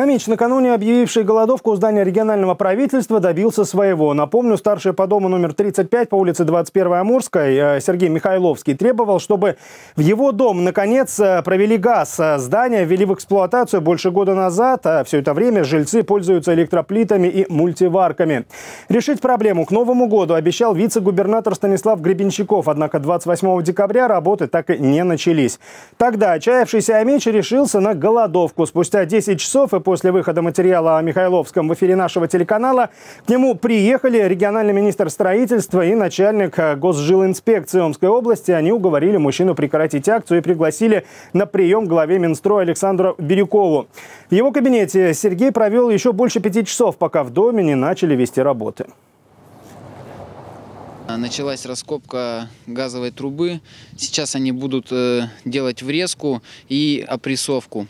А Минч, накануне объявивший голодовку у здания регионального правительства, добился своего. Напомню, старший по дому номер 35 по улице 21 Амурской э, Сергей Михайловский требовал, чтобы в его дом, наконец, э, провели газ. Э, здание ввели в эксплуатацию больше года назад, а все это время жильцы пользуются электроплитами и мультиварками. Решить проблему к Новому году обещал вице-губернатор Станислав Гребенщиков, однако 28 декабря работы так и не начались. Тогда отчаявшийся Амич решился на голодовку. Спустя 10 часов и после выхода материала о Михайловском в эфире нашего телеканала. К нему приехали региональный министр строительства и начальник э, госжилинспекции Омской области. Они уговорили мужчину прекратить акцию и пригласили на прием главе Минстроя Александра Бирюкову. В его кабинете Сергей провел еще больше пяти часов, пока в доме не начали вести работы. Началась раскопка газовой трубы. Сейчас они будут э, делать врезку и опрессовку.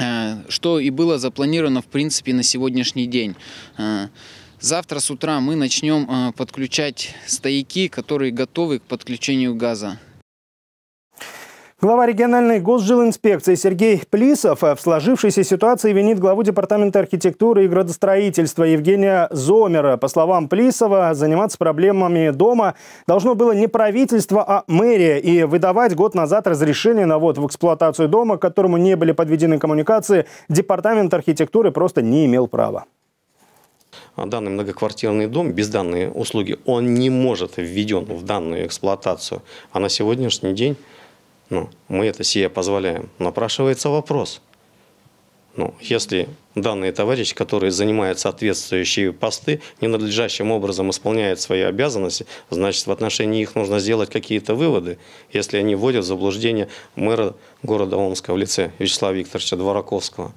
Э, что и было запланировано в принципе на сегодняшний день. Э, завтра с утра мы начнем э, подключать стояки, которые готовы к подключению газа. Глава региональной госжилинспекции Сергей Плисов э, в сложившейся ситуации винит главу Департамента архитектуры и градостроительства Евгения Зомера. По словам Плисова, заниматься проблемами дома должно было не правительство, а мэрия. И выдавать год назад разрешение на ввод в эксплуатацию дома, к которому не были подведены коммуникации, Департамент архитектуры просто не имел права а данный многоквартирный дом без данной услуги, он не может введен в данную эксплуатацию. А на сегодняшний день ну, мы это себе позволяем. Напрашивается вопрос. Ну, если данный товарищ, который занимает соответствующие посты, ненадлежащим образом исполняет свои обязанности, значит, в отношении их нужно сделать какие-то выводы, если они вводят в заблуждение мэра города Омска в лице Вячеслава Викторовича Двораковского.